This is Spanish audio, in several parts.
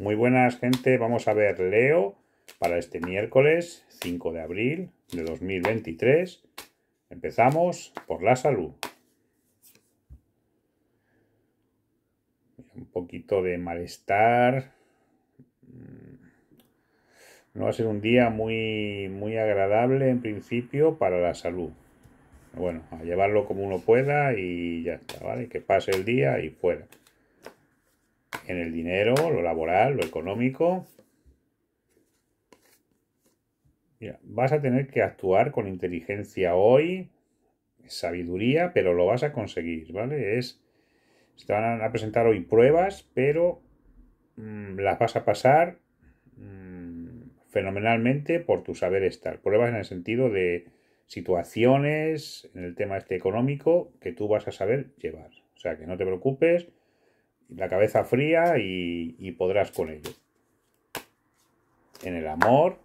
Muy buenas, gente. Vamos a ver Leo para este miércoles 5 de abril de 2023. Empezamos por la salud. Un poquito de malestar. Mm. No va a ser un día muy, muy agradable en principio para la salud. Bueno, a llevarlo como uno pueda y ya está, ¿vale? Que pase el día y fuera en el dinero, lo laboral, lo económico. vas a tener que actuar con inteligencia hoy, sabiduría, pero lo vas a conseguir, ¿vale? Es, se te van a presentar hoy pruebas, pero mm, las vas a pasar mm, fenomenalmente por tu saber estar. Pruebas en el sentido de situaciones, en el tema este económico, que tú vas a saber llevar. O sea, que no te preocupes, la cabeza fría y, podrás con ello. En el amor,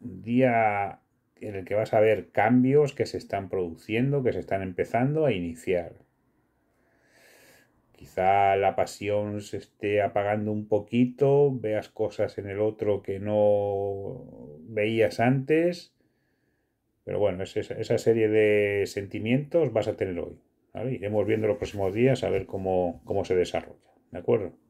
día en el que vas a ver cambios que se están produciendo, que se están empezando a iniciar. Quizá la pasión se esté apagando un poquito, veas cosas en el otro que no veías antes pero bueno, esa, serie de sentimientos vas a tener hoy. Iremos viendo los próximos días a ver cómo, cómo se desarrolla. ¿De acuerdo?